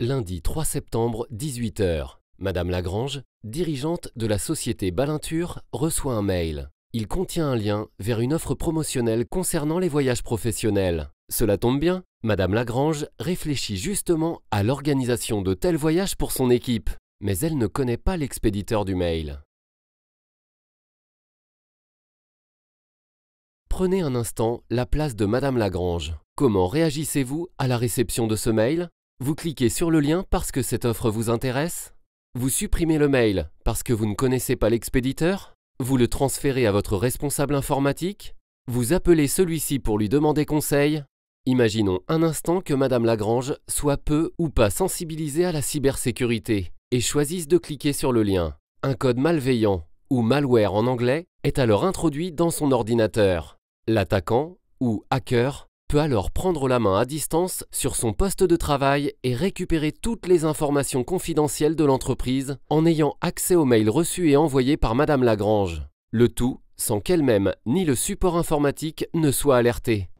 Lundi 3 septembre, 18h. Madame Lagrange, dirigeante de la société Balinture, reçoit un mail. Il contient un lien vers une offre promotionnelle concernant les voyages professionnels. Cela tombe bien, Madame Lagrange réfléchit justement à l'organisation de tels voyages pour son équipe, mais elle ne connaît pas l'expéditeur du mail. Prenez un instant la place de Madame Lagrange. Comment réagissez-vous à la réception de ce mail vous cliquez sur le lien parce que cette offre vous intéresse. Vous supprimez le mail parce que vous ne connaissez pas l'expéditeur. Vous le transférez à votre responsable informatique. Vous appelez celui-ci pour lui demander conseil. Imaginons un instant que Madame Lagrange soit peu ou pas sensibilisée à la cybersécurité et choisisse de cliquer sur le lien. Un code malveillant, ou malware en anglais, est alors introduit dans son ordinateur. L'attaquant, ou hacker, peut alors prendre la main à distance sur son poste de travail et récupérer toutes les informations confidentielles de l'entreprise en ayant accès aux mails reçus et envoyés par Madame Lagrange. Le tout sans qu'elle-même ni le support informatique ne soient alertés.